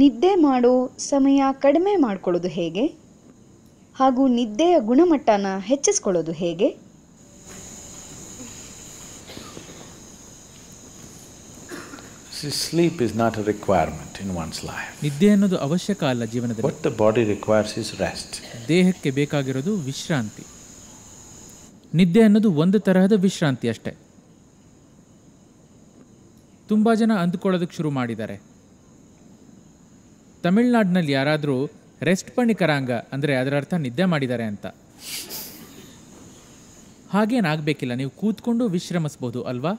ನಿದ್ದೆ ಮಾಡೋ ಸಮಯ ಕಡಿಮೆ ಮಾಡಿಕೊಳ್ಳೋದು ಹೇಗೆ ಹಾಗೂ ನಿದ್ದೆಯ ಗುಣಮಟ್ಟನ ಹೆಚ್ಚಿಸ್ಕೊಳ್ಳೋದು ಹೇಗೆ sleep is not a requirement in one's life ನಿದ್ದೆ ಅನ್ನೋದು ಅವಶ್ಯಕ ಅಲ್ಲ ಜೀವನದಲ್ಲಿ but the body requires is rest ದೇಹಕ್ಕೆ ಬೇಕಾಗಿರೋದು ವಿಶ್ರಾಂತಿ ನಿದ್ದೆ ಅನ್ನೋದು ಒಂದು ತರಹದ ವಿಶ್ರಾಂತಿ ಅಷ್ಟೇ ತುಂಬ ಜನ ಅಂದ್ಕೊಳ್ಳೋದಕ್ಕೆ ಶುರು ಮಾಡಿದ್ದಾರೆ ತಮಿಳ್ನಾಡಿನಲ್ಲಿ ಯಾರಾದರೂ ರೆಸ್ಟ್ ಪಣಿಕರಾಂಗ ಅಂದರೆ ಅದರ ಅರ್ಥ ನಿದ್ದೆ ಮಾಡಿದ್ದಾರೆ ಅಂತ ಹಾಗೇನಾಗಬೇಕಿಲ್ಲ ನೀವು ಕೂತ್ಕೊಂಡು ವಿಶ್ರಮಿಸ್ಬೋದು ಅಲ್ವಾ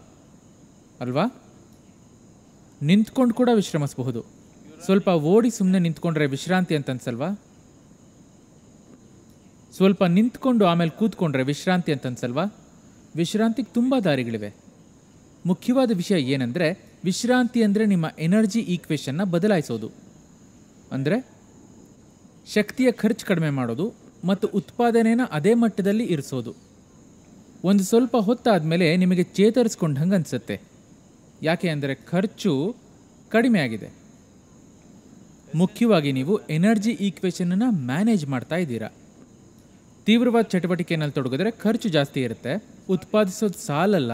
ಅಲ್ವಾ ನಿಂತ್ಕೊಂಡು ಕೂಡ ವಿಶ್ರಮಿಸ್ಬಹುದು ಸ್ವಲ್ಪ ಓಡಿ ಸುಮ್ಮನೆ ನಿಂತ್ಕೊಂಡ್ರೆ ವಿಶ್ರಾಂತಿ ಅಂತ ಅನ್ಸಲ್ವಾ ಸ್ವಲ್ಪ ನಿಂತ್ಕೊಂಡು ಆಮೇಲೆ ಕೂತ್ಕೊಂಡ್ರೆ ವಿಶ್ರಾಂತಿ ಅಂತ ಅನ್ಸಲ್ವಾ ವಿಶ್ರಾಂತಿಗೆ ತುಂಬ ದಾರಿಗಳಿವೆ ಮುಖ್ಯವಾದ ವಿಷಯ ಏನಂದರೆ ವಿಶ್ರಾಂತಿ ಅಂದರೆ ನಿಮ್ಮ ಎನರ್ಜಿ ಈಕ್ವೇಷನ್ನ ಬದಲಾಯಿಸೋದು ಅಂದರೆ ಶಕ್ತಿಯ ಖರ್ಚು ಕಡಿಮೆ ಮಾಡೋದು ಮತ್ತು ಉತ್ಪಾದನೆನ ಅದೇ ಮಟ್ಟದಲ್ಲಿ ಇರಿಸೋದು ಒಂದು ಸ್ವಲ್ಪ ಹೊತ್ತಾದ ಮೇಲೆ ನಿಮಗೆ ಚೇತರಿಸ್ಕೊಂಡಂಗೆ ಅನಿಸುತ್ತೆ ಯಾಕೆ ಅಂದರೆ ಖರ್ಚು ಕಡಿಮೆ ಆಗಿದೆ ಮುಖ್ಯವಾಗಿ ನೀವು ಎನರ್ಜಿ ಈಕ್ವೇಷನನ್ನು ಮ್ಯಾನೇಜ್ ಮಾಡ್ತಾ ಇದ್ದೀರಾ ತೀವ್ರವಾದ ಚಟುವಟಿಕೆನಲ್ಲಿ ತೊಡಗಿದ್ರೆ ಖರ್ಚು ಜಾಸ್ತಿ ಇರುತ್ತೆ ಉತ್ಪಾದಿಸೋದು ಸಾಲಲ್ಲ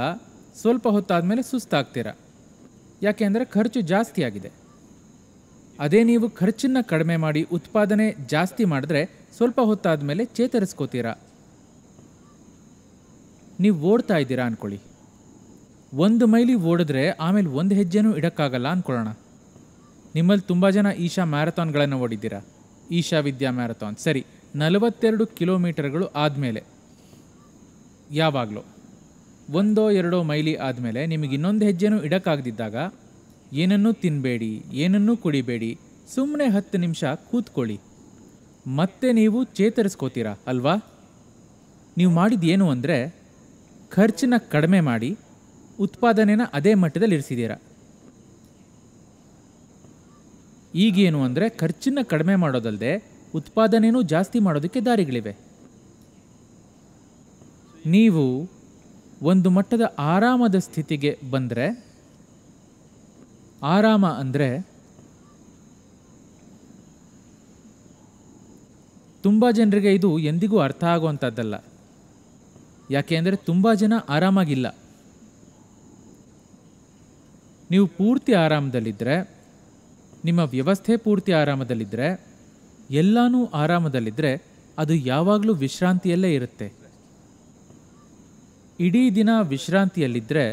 ಸ್ವಲ್ಪ ಹೊತ್ತಾದ ಮೇಲೆ ಯಾಕೆ ಅಂದರೆ ಖರ್ಚು ಜಾಸ್ತಿ ಆಗಿದೆ ಅದೇ ನೀವು ಖರ್ಚನ್ನು ಕಡಿಮೆ ಮಾಡಿ ಉತ್ಪಾದನೆ ಜಾಸ್ತಿ ಮಾಡಿದ್ರೆ ಸ್ವಲ್ಪ ಹೊತ್ತಾದ ಮೇಲೆ ಚೇತರಿಸ್ಕೋತೀರಾ ನೀವು ಓಡ್ತಾ ಇದ್ದೀರಾ ಅಂದ್ಕೊಳ್ಳಿ ಒಂದು ಮೈಲಿ ಓಡಿದ್ರೆ ಆಮೇಲೆ ಒಂದು ಹೆಜ್ಜೆನೂ ಇಡೋಕ್ಕಾಗಲ್ಲ ಅನ್ಕೊಳ್ಳೋಣ ನಿಮ್ಮಲ್ಲಿ ತುಂಬ ಜನ ಈಶಾ ಮ್ಯಾರಥಾನ್ಗಳನ್ನು ಓಡಿದ್ದೀರಾ ಈಶಾ ವಿದ್ಯಾ ಮ್ಯಾರಥಾನ್ ಸರಿ ನಲವತ್ತೆರಡು ಕಿಲೋಮೀಟರ್ಗಳು ಆದಮೇಲೆ ಯಾವಾಗಲೂ ಒಂದೋ ಎರಡೋ ಮೈಲಿ ಆದಮೇಲೆ ನಿಮಗೆ ಇನ್ನೊಂದು ಹೆಜ್ಜೆನೂ ಇಡೋಕ್ಕಾಗದಿದ್ದಾಗ ಏನನ್ನೂ ತಿನ್ನಬೇಡಿ ಏನನ್ನೂ ಕುಡಿಬೇಡಿ ಸುಮ್ಮನೆ ಹತ್ತು ನಿಮಿಷ ಕೂತ್ಕೊಳ್ಳಿ ಮತ್ತೆ ನೀವು ಚೇತರಿಸ್ಕೋತೀರಾ ಅಲ್ವಾ ನೀವು ಮಾಡಿದ್ದೇನು ಅಂದರೆ ಖರ್ಚನ್ನ ಕಡಿಮೆ ಮಾಡಿ ಉತ್ಪಾದನೆನ ಅದೇ ಮಟ್ಟದಲ್ಲಿ ಇರಿಸಿದ್ದೀರಾ ಈಗೇನು ಅಂದರೆ ಖರ್ಚನ್ನು ಕಡಿಮೆ ಮಾಡೋದಲ್ಲದೆ ಉತ್ಪಾದನೆಯೂ ಜಾಸ್ತಿ ಮಾಡೋದಕ್ಕೆ ದಾರಿಗಳಿವೆ ನೀವು ಒಂದು ಮಟ್ಟದ ಆರಾಮದ ಸ್ಥಿತಿಗೆ ಬಂದರೆ ಆರಾಮ ಅಂದರೆ ತುಂಬ ಜನರಿಗೆ ಇದು ಎಂದಿಗೂ ಅರ್ಥ ಆಗುವಂಥದ್ದಲ್ಲ ಯಾಕೆ ಅಂದರೆ ತುಂಬ ಜನ ಆರಾಮಾಗಿಲ್ಲ ನೀವು ಪೂರ್ತಿ ಆರಾಮದಲ್ಲಿದ್ದರೆ ನಿಮ್ಮ ವ್ಯವಸ್ಥೆ ಪೂರ್ತಿ ಆರಾಮದಲ್ಲಿದ್ದರೆ ಎಲ್ಲನೂ ಆರಾಮದಲ್ಲಿದ್ದರೆ ಅದು ಯಾವಾಗಲೂ ವಿಶ್ರಾಂತಿಯಲ್ಲೇ ಇರುತ್ತೆ ಇಡೀ ದಿನ ವಿಶ್ರಾಂತಿಯಲ್ಲಿದ್ದರೆ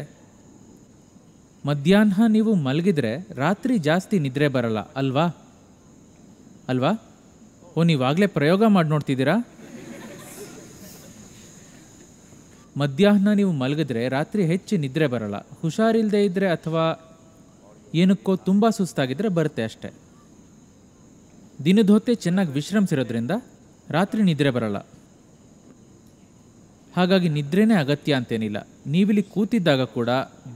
ಮಧ್ಯಾಹ್ನ ನೀವು ಮಲಗಿದ್ರೆ ರಾತ್ರಿ ಜಾಸ್ತಿ ನಿದ್ರೆ ಬರಲ್ಲ ಅಲ್ವಾ ಅಲ್ವಾ ಓ ನೀವಾಗಲೇ ಪ್ರಯೋಗ ಮಾಡಿ ನೋಡ್ತಿದ್ದೀರಾ ಮಧ್ಯಾಹ್ನ ನೀವು ಮಲಗಿದ್ರೆ ರಾತ್ರಿ ಹೆಚ್ಚು ನಿದ್ರೆ ಬರಲ್ಲ ಹುಷಾರಿಲ್ಲದೆ ಇದ್ದರೆ ಅಥವಾ ಏನಕ್ಕೋ ತುಂಬ ಸುಸ್ತಾಗಿದ್ದರೆ ಬರುತ್ತೆ ಅಷ್ಟೆ ದಿನದ ಹೊತ್ತೆ ಚೆನ್ನಾಗಿ ವಿಶ್ರಮಿಸಿರೋದ್ರಿಂದ ರಾತ್ರಿ ನಿದ್ರೆ ಬರಲ್ಲ ಹಾಗಾಗಿ ನಿದ್ರೆನೇ ಅಗತ್ಯ ಅಂತೇನಿಲ್ಲ ನೀವಿಲ್ಲಿ ಕೂತಿದ್ದಾಗ ಕೂಡ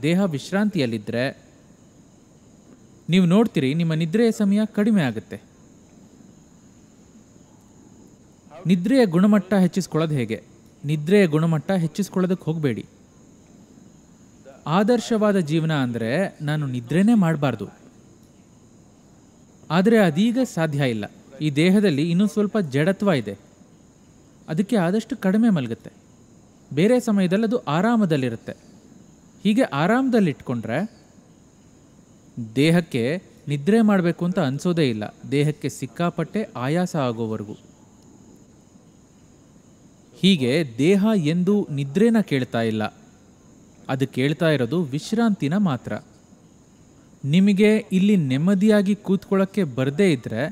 ದೇಹ ವಿಶ್ರಾಂತಿಯಲ್ಲಿದ್ದರೆ ನೀವು ನೋಡ್ತೀರಿ ನಿಮ್ಮ ನಿದ್ರೆಯ ಸಮಯ ಕಡಿಮೆ ಆಗುತ್ತೆ ನಿದ್ರೆಯ ಗುಣಮಟ್ಟ ಹೆಚ್ಚಿಸ್ಕೊಳ್ಳೋದು ಹೇಗೆ ನಿದ್ರೆಯ ಗುಣಮಟ್ಟ ಹೆಚ್ಚಿಸ್ಕೊಳ್ಳೋದಕ್ಕೆ ಹೋಗಬೇಡಿ ಆದರ್ಶವಾದ ಜೀವನ ಅಂದರೆ ನಾನು ನಿದ್ರೆನೇ ಮಾಡಬಾರ್ದು ಆದರೆ ಅದೀಗ ಸಾಧ್ಯ ಇಲ್ಲ ಈ ದೇಹದಲ್ಲಿ ಇನ್ನೂ ಸ್ವಲ್ಪ ಜಡತ್ವ ಇದೆ ಅದಕ್ಕೆ ಆದಷ್ಟು ಕಡಿಮೆ ಮಲಗುತ್ತೆ ಬೇರೆ ಸಮಯದಲ್ಲಿ ಅದು ಆರಾಮದಲ್ಲಿರುತ್ತೆ ಹೀಗೆ ಆರಾಮದಲ್ಲಿಟ್ಕೊಂಡ್ರೆ ದೇಹಕ್ಕೆ ನಿದ್ರೆ ಮಾಡಬೇಕು ಅಂತ ಅನಿಸೋದೇ ಇಲ್ಲ ದೇಹಕ್ಕೆ ಸಿಕ್ಕಾಪಟ್ಟೆ ಆಯಾಸ ಆಗೋವರೆಗೂ ಹೀಗೆ ದೇಹ ಎಂದು ನಿದ್ರೇನ ಕೇಳ್ತಾ ಇಲ್ಲ ಅದು ಕೇಳ್ತಾ ಇರೋದು ವಿಶ್ರಾಂತಿನ ಮಾತ್ರ ನಿಮಗೆ ಇಲ್ಲಿ ನೆಮ್ಮದಿಯಾಗಿ ಕೂತ್ಕೊಳ್ಳೋಕ್ಕೆ ಬರದೇ ಇದ್ದರೆ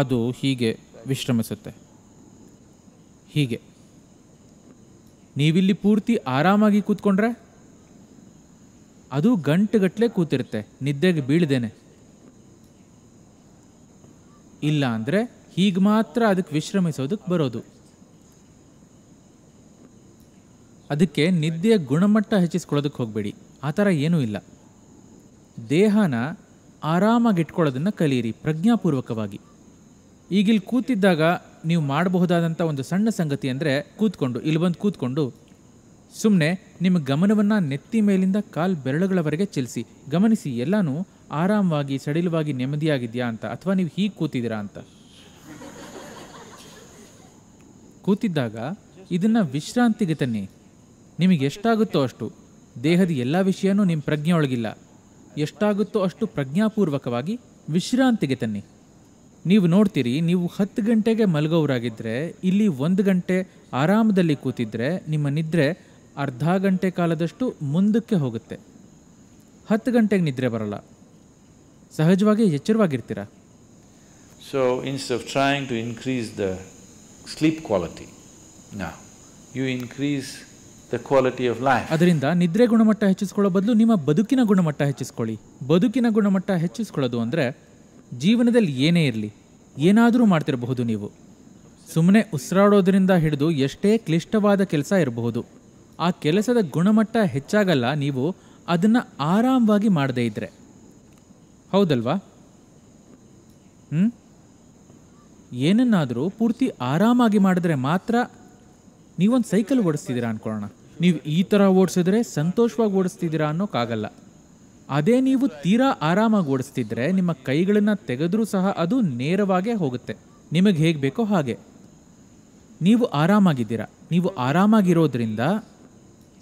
ಅದು ಹೀಗೆ ವಿಶ್ರಮಿಸುತ್ತೆ ಹೀಗೆ ನೀವಿಲ್ಲಿ ಪೂರ್ತಿ ಆರಾಮಾಗಿ ಕೂತ್ಕೊಂಡ್ರೆ ಅದು ಗಟ್ಟಲೆ ಕೂತಿರುತ್ತೆ ನಿದ್ದೆಗೆ ಬೀಳ್ದೇನೆ ಇಲ್ಲ ಅಂದರೆ ಹೀಗೆ ಮಾತ್ರ ಅದಕ್ಕೆ ವಿಶ್ರಮಿಸೋದಕ್ಕೆ ಬರೋದು ಅದಕ್ಕೆ ನಿದ್ದೆಯ ಗುಣಮಟ್ಟ ಹೆಚ್ಚಿಸ್ಕೊಳ್ಳೋದಕ್ಕೆ ಹೋಗಬೇಡಿ ಆ ಥರ ಏನೂ ಇಲ್ಲ ದೇಹನ ಆರಾಮಾಗಿ ಕಲಿಯಿರಿ ಪ್ರಜ್ಞಾಪೂರ್ವಕವಾಗಿ ಈಗಿಲ್ಲಿ ಕೂತಿದ್ದಾಗ ನೀವು ಮಾಡಬಹುದಾದಂಥ ಒಂದು ಸಣ್ಣ ಸಂಗತಿ ಅಂದರೆ ಕೂತ್ಕೊಂಡು ಇಲ್ಲಿ ಬಂದು ಕೂತ್ಕೊಂಡು ಸುಮ್ಮನೆ ನಿಮ್ಮ ಗಮನವನ್ನು ನೆತ್ತಿ ಮೇಲಿಂದ ಕಾಲು ಬೆರಳುಗಳವರೆಗೆ ಚಲಿಸಿ ಗಮನಿಸಿ ಎಲ್ಲನೂ ಆರಾಮವಾಗಿ ಸಡಿಲವಾಗಿ ನೆಮ್ಮದಿಯಾಗಿದೆಯಾ ಅಂತ ಅಥವಾ ನೀವು ಹೀಗೆ ಕೂತಿದ್ದೀರಾ ಅಂತ ಕೂತಿದ್ದಾಗ ಇದನ್ನು ವಿಶ್ರಾಂತಿಗೆ ತನ್ನಿ ನಿಮಗೆ ಎಷ್ಟಾಗುತ್ತೋ ಅಷ್ಟು ದೇಹದ ಎಲ್ಲ ವಿಷಯನೂ ನಿಮ್ಮ ಪ್ರಜ್ಞೆಯೊಳಗಿಲ್ಲ ಎಷ್ಟಾಗುತ್ತೋ ಅಷ್ಟು ಪ್ರಜ್ಞಾಪೂರ್ವಕವಾಗಿ ವಿಶ್ರಾಂತಿಗೆ ತನ್ನಿ ನೀವು ನೋಡ್ತೀರಿ ನೀವು ಹತ್ತು ಗಂಟೆಗೆ ಮಲಗೋರಾಗಿದ್ದರೆ ಇಲ್ಲಿ ಒಂದು ಗಂಟೆ ಆರಾಮದಲ್ಲಿ ಕೂತಿದ್ರೆ ನಿಮ್ಮ ನಿದ್ರೆ ಅರ್ಧ ಗಂಟೆ ಕಾಲದಷ್ಟು ಮುಂದಕ್ಕೆ ಹೋಗುತ್ತೆ ಹತ್ತು ಗಂಟೆಗೆ ನಿದ್ರೆ ಬರಲ್ಲ ಸಹಜವಾಗಿ ಎಚ್ಚರವಾಗಿರ್ತೀರ so instead of trying to increase the sleep quality you increase the quality of life ಅದರಿಂದ ನಿದ್ರೆ ಗುಣಮಟ್ಟ ಹೆಚ್ಚಿಸ್ಕೊಳ್ಳೋ ಬದಲು ನಿಮ್ಮ ಬದುಕಿನ ಗುಣಮಟ್ಟ ಹೆಚ್ಚಿಸ್ಕೊಳ್ಳಿ ಬದುಕಿನ ಗುಣಮಟ್ಟ ಹೆಚ್ಚಿಸ್ಕೊಳ್ಳೋದು ಅಂದರೆ ಜೀವನದಲ್ಲಿ ಏನೇ ಇರಲಿ ಏನಾದರೂ ಮಾಡ್ತಿರಬಹುದು ನೀವು ಸುಮ್ಮನೆ ಉಸಿರಾಡೋದ್ರಿಂದ ಹಿಡಿದು ಎಷ್ಟೇ ಕ್ಲಿಷ್ಟವಾದ ಕೆಲಸ ಇರಬಹುದು ಆ ಕೆಲಸದ ಗುಣಮಟ್ಟ ಹೆಚ್ಚಾಗಲ್ಲ ನೀವು ಅದನ್ನು ಆರಾಮವಾಗಿ ಮಾಡದೇ ಇದ್ದರೆ ಹೌದಲ್ವಾ ಹ್ಞೂ ಏನನ್ನಾದರೂ ಪೂರ್ತಿ ಆರಾಮಾಗಿ ಮಾಡಿದ್ರೆ ಮಾತ್ರ ನೀವೊಂದು ಸೈಕಲ್ ಓಡಿಸ್ತಿದ್ದೀರಾ ಅಂದ್ಕೊಳ್ಳೋಣ ನೀವು ಈ ಥರ ಓಡಿಸಿದ್ರೆ ಸಂತೋಷವಾಗಿ ಓಡಿಸ್ತಿದ್ದೀರಾ ಅನ್ನೋಕ್ಕಾಗಲ್ಲ ಅದೇ ನೀವು ತೀರಾ ಆರಾಮಾಗಿ ಓಡಿಸ್ತಿದ್ರೆ ನಿಮ್ಮ ಕೈಗಳನ್ನು ತೆಗೆದರೂ ಸಹ ಅದು ನೇರವಾಗೇ ಹೋಗುತ್ತೆ ನಿಮಗೆ ಹೇಗೆ ಬೇಕೋ ಹಾಗೆ ನೀವು ಆರಾಮಾಗಿದ್ದೀರಾ ನೀವು ಆರಾಮಾಗಿರೋದ್ರಿಂದ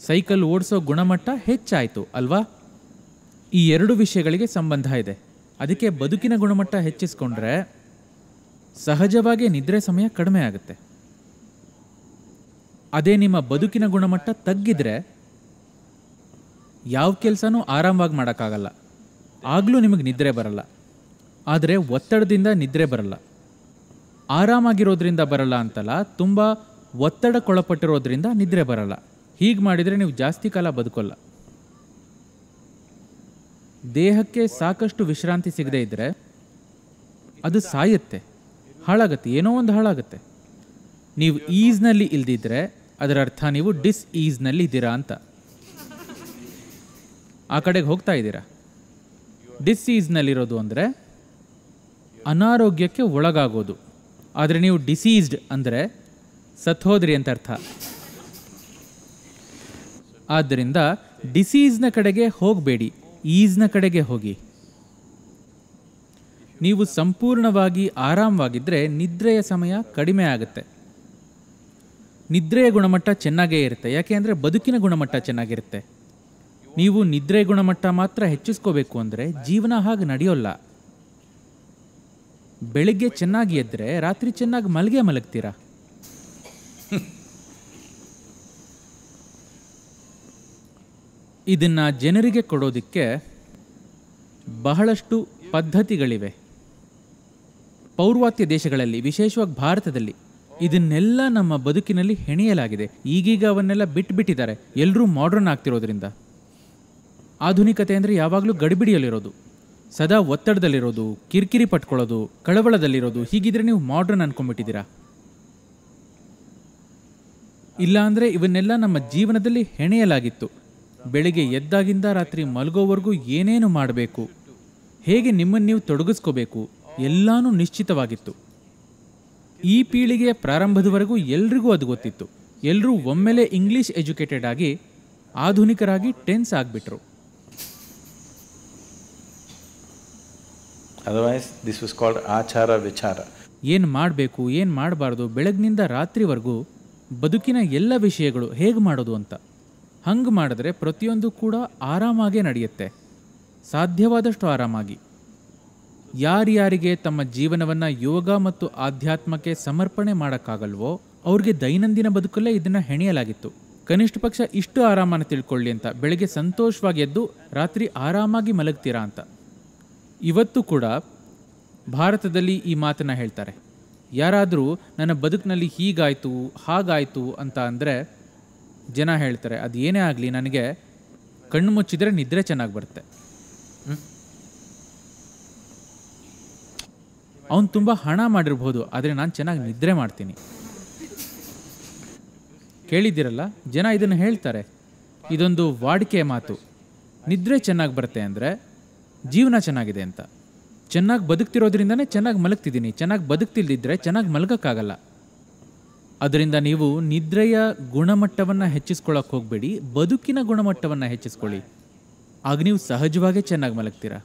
ಸೈಕಲ್ ಓಡಿಸೋ ಗುಣಮಟ್ಟ ಹೆಚ್ಚಾಯಿತು ಅಲ್ವಾ ಈ ಎರಡು ವಿಷಯಗಳಿಗೆ ಸಂಬಂಧ ಇದೆ ಅದಕ್ಕೆ ಬದುಕಿನ ಗುಣಮಟ್ಟ ಹೆಚ್ಚಿಸ್ಕೊಂಡ್ರೆ ಸಹಜವಾಗಿ ನಿದ್ರೆ ಸಮಯ ಕಡಿಮೆ ಆಗುತ್ತೆ ಅದೇ ನಿಮ್ಮ ಬದುಕಿನ ಗುಣಮಟ್ಟ ತಗ್ಗಿದ್ರೆ ಯಾವ ಕೆಲಸನೂ ಆರಾಮವಾಗಿ ಮಾಡೋಕ್ಕಾಗಲ್ಲ ಆಗಲೂ ನಿಮಗೆ ನಿದ್ರೆ ಬರಲ್ಲ ಆದರೆ ಒತ್ತಡದಿಂದ ನಿದ್ರೆ ಬರಲ್ಲ ಆರಾಮಾಗಿರೋದ್ರಿಂದ ಬರಲ್ಲ ಅಂತಲ್ಲ ತುಂಬ ಒತ್ತಡಕ್ಕೊಳಪಟ್ಟಿರೋದ್ರಿಂದ ನಿದ್ರೆ ಬರಲ್ಲ ಹೀಗೆ ಮಾಡಿದರೆ ನೀವು ಜಾಸ್ತಿ ಕಾಲ ಬದುಕೋಲ್ಲ ದೇಹಕ್ಕೆ ಸಾಕಷ್ಟು ವಿಶ್ರಾಂತಿ ಸಿಗದೇ ಇದ್ದರೆ ಅದು ಸಾಯುತ್ತೆ ಹಾಳಾಗತ್ತೆ ಏನೋ ಒಂದು ಹಾಳಾಗುತ್ತೆ ನೀವು ಈಸ್ನಲ್ಲಿ ಇಲ್ದಿದ್ರೆ ಅದರ ಅರ್ಥ ನೀವು ಡಿಸ್ ಈಸ್ನಲ್ಲಿ ಇದ್ದೀರಾ ಅಂತ ಆ ಕಡೆಗೆ ಹೋಗ್ತಾ ಇದ್ದೀರಾ ಡಿಸೀಸ್ನಲ್ಲಿರೋದು ಅಂದರೆ ಅನಾರೋಗ್ಯಕ್ಕೆ ಒಳಗಾಗೋದು ಆದರೆ ನೀವು ಡಿಸೀಸ್ಡ್ ಅಂದರೆ ಸತ್ತೋದ್ರಿ ಅಂತ ಅರ್ಥ ಆದ್ದರಿಂದ ಡಿಸೀಸ್ನ ಕಡೆಗೆ ಹೋಗಬೇಡಿ ಈಸ್ನ ಕಡೆಗೆ ಹೋಗಿ ನೀವು ಸಂಪೂರ್ಣವಾಗಿ ಆರಾಮವಾಗಿದ್ದರೆ ನಿದ್ರೆಯ ಸಮಯ ಕಡಿಮೆ ಆಗುತ್ತೆ ನಿದ್ರೆಯ ಗುಣಮಟ್ಟ ಚೆನ್ನಾಗೇ ಇರುತ್ತೆ ಯಾಕೆ ಅಂದರೆ ಬದುಕಿನ ಗುಣಮಟ್ಟ ಚೆನ್ನಾಗಿರುತ್ತೆ ನೀವು ನಿದ್ರೆ ಗುಣಮಟ್ಟ ಮಾತ್ರ ಹೆಚ್ಚಿಸ್ಕೋಬೇಕು ಅಂದರೆ ಜೀವನ ಹಾಗೆ ನಡೆಯೋಲ್ಲ ಬೆಳಿಗ್ಗೆ ಚೆನ್ನಾಗಿ ಎದ್ದರೆ ರಾತ್ರಿ ಚೆನ್ನಾಗಿ ಮಲಗೆ ಮಲಗ್ತೀರಾ ಇದನ್ನು ಜನರಿಗೆ ಕೊಡೋದಕ್ಕೆ ಬಹಳಷ್ಟು ಪದ್ಧತಿಗಳಿವೆ ಪೌರ್ವಾತ್ಯ ದೇಶಗಳಲ್ಲಿ ವಿಶೇಷವಾಗಿ ಭಾರತದಲ್ಲಿ ಇದನ್ನೆಲ್ಲ ನಮ್ಮ ಬದುಕಿನಲ್ಲಿ ಹೆಣೆಯಲಾಗಿದೆ ಈಗೀಗ ಅವನ್ನೆಲ್ಲ ಬಿಟ್ಬಿಟ್ಟಿದ್ದಾರೆ ಎಲ್ಲರೂ ಮಾಡ್ರನ್ ಆಗ್ತಿರೋದ್ರಿಂದ ಆಧುನಿಕತೆ ಅಂದರೆ ಯಾವಾಗಲೂ ಗಡಿಬಿಡಿಯಲ್ಲಿರೋದು ಸದಾ ಒತ್ತಡದಲ್ಲಿರೋದು ಕಿರಿಕಿರಿ ಪಟ್ಕೊಳ್ಳೋದು ಕಳವಳದಲ್ಲಿರೋದು ಹೀಗಿದ್ರೆ ನೀವು ಮಾಡ್ರನ್ ಅನ್ಕೊಂಡ್ಬಿಟ್ಟಿದ್ದೀರಾ ಇಲ್ಲಾಂದರೆ ಇವನ್ನೆಲ್ಲ ನಮ್ಮ ಜೀವನದಲ್ಲಿ ಹೆಣೆಯಲಾಗಿತ್ತು ಬೆಳಿಗ್ಗೆ ಎದ್ದಾಗಿಂದ ರಾತ್ರಿ ಮಲಗೋವರೆಗೂ ಏನೇನು ಮಾಡಬೇಕು ಹೇಗೆ ನಿಮ್ಮನ್ನು ನೀವು ತೊಡಗಿಸ್ಕೋಬೇಕು ಎಲ್ಲಾನೂ ನಿಶ್ಚಿತವಾಗಿತ್ತು ಈ ಪೀಳಿಗೆಯ ಪ್ರಾರಂಭದವರೆಗೂ ಎಲ್ರಿಗೂ ಅದು ಗೊತ್ತಿತ್ತು ಎಲ್ಲರೂ ಒಮ್ಮೆಲೆ ಇಂಗ್ಲೀಷ್ ಎಜುಕೇಟೆಡ್ ಆಗಿ ಆಧುನಿಕರಾಗಿ ಟೆನ್ಸ್ ಆಗಿಬಿಟ್ರು ಅದರ್ವೈಸ್ ದಿಸ್ ವಾಸ್ ಕಾಲ್ಡ್ ಆಚಾರ ವಿಚಾರ ಏನು ಮಾಡಬೇಕು ಏನು ಮಾಡಬಾರ್ದು ಬೆಳಗ್ನಿಂದ ರಾತ್ರಿವರೆಗೂ ಬದುಕಿನ ಎಲ್ಲ ವಿಷಯಗಳು ಹೇಗೆ ಮಾಡೋದು ಅಂತ ಹಂಗೆ ಮಾಡಿದ್ರೆ ಪ್ರತಿಯೊಂದು ಕೂಡ ಆರಾಮಾಗೇ ನಡೆಯುತ್ತೆ ಸಾಧ್ಯವಾದಷ್ಟು ಆರಾಮಾಗಿ ಯಾರ್ಯಾರಿಗೆ ತಮ್ಮ ಜೀವನವನ್ನು ಯೋಗ ಮತ್ತು ಆಧ್ಯಾತ್ಮಕ್ಕೆ ಸಮರ್ಪಣೆ ಮಾಡೋಕ್ಕಾಗಲ್ವೋ ಅವ್ರಿಗೆ ದೈನಂದಿನ ಬದುಕಲ್ಲೇ ಇದನ್ನು ಹೆಣೆಯಲಾಗಿತ್ತು ಕನಿಷ್ಠ ಪಕ್ಷ ಇಷ್ಟು ಆರಾಮನ ತಿಳ್ಕೊಳ್ಳಿ ಅಂತ ಬೆಳಗ್ಗೆ ಸಂತೋಷವಾಗಿ ಎದ್ದು ರಾತ್ರಿ ಆರಾಮಾಗಿ ಮಲಗ್ತೀರಾ ಅಂತ ಇವತ್ತು ಕೂಡ ಭಾರತದಲ್ಲಿ ಈ ಮಾತನ್ನು ಹೇಳ್ತಾರೆ ಯಾರಾದರೂ ನನ್ನ ಬದುಕಿನಲ್ಲಿ ಹೀಗಾಯಿತು ಹಾಗಾಯಿತು ಅಂತ ಅಂದರೆ ಜನ ಹೇಳ್ತಾರೆ ಅದು ಏನೇ ಆಗಲಿ ನನಗೆ ಕಣ್ಣು ಮುಚ್ಚಿದರೆ ನಿದ್ರೆ ಚೆನ್ನಾಗಿ ಬರುತ್ತೆ ಅವನು ತುಂಬ ಹಣ ಮಾಡಿರ್ಬೋದು ಆದರೆ ನಾನು ಚೆನ್ನಾಗಿ ನಿದ್ರೆ ಮಾಡ್ತೀನಿ ಕೇಳಿದ್ದೀರಲ್ಲ ಜನ ಇದನ್ನು ಹೇಳ್ತಾರೆ ಇದೊಂದು ವಾಡಿಕೆ ಮಾತು ನಿದ್ರೆ ಚೆನ್ನಾಗಿ ಬರುತ್ತೆ ಅಂದರೆ ಜೀವನ ಚೆನ್ನಾಗಿದೆ ಅಂತ ಚೆನ್ನಾಗಿ ಬದುಕ್ತಿರೋದ್ರಿಂದನೇ ಚೆನ್ನಾಗಿ ಮಲಗ್ತಿದ್ದೀನಿ ಚೆನ್ನಾಗಿ ಬದುಕ್ತಿಲ್ದಿದ್ರೆ ಚೆನ್ನಾಗಿ ಮಲಗೋಕ್ಕಾಗಲ್ಲ ಅದರಿಂದ ನೀವು ನಿದ್ರೆಯ ಗುಣಮಟ್ಟವನ್ನು ಹೆಚ್ಚಿಸ್ಕೊಳ್ಳೋಕೆ ಹೋಗಬೇಡಿ ಬದುಕಿನ ಗುಣಮಟ್ಟವನ್ನು ಹೆಚ್ಚಿಸ್ಕೊಳ್ಳಿ ಆಗ ನೀವು ಸಹಜವಾಗೇ ಚೆನ್ನಾಗಿ ಮಲಗ್ತೀರಾ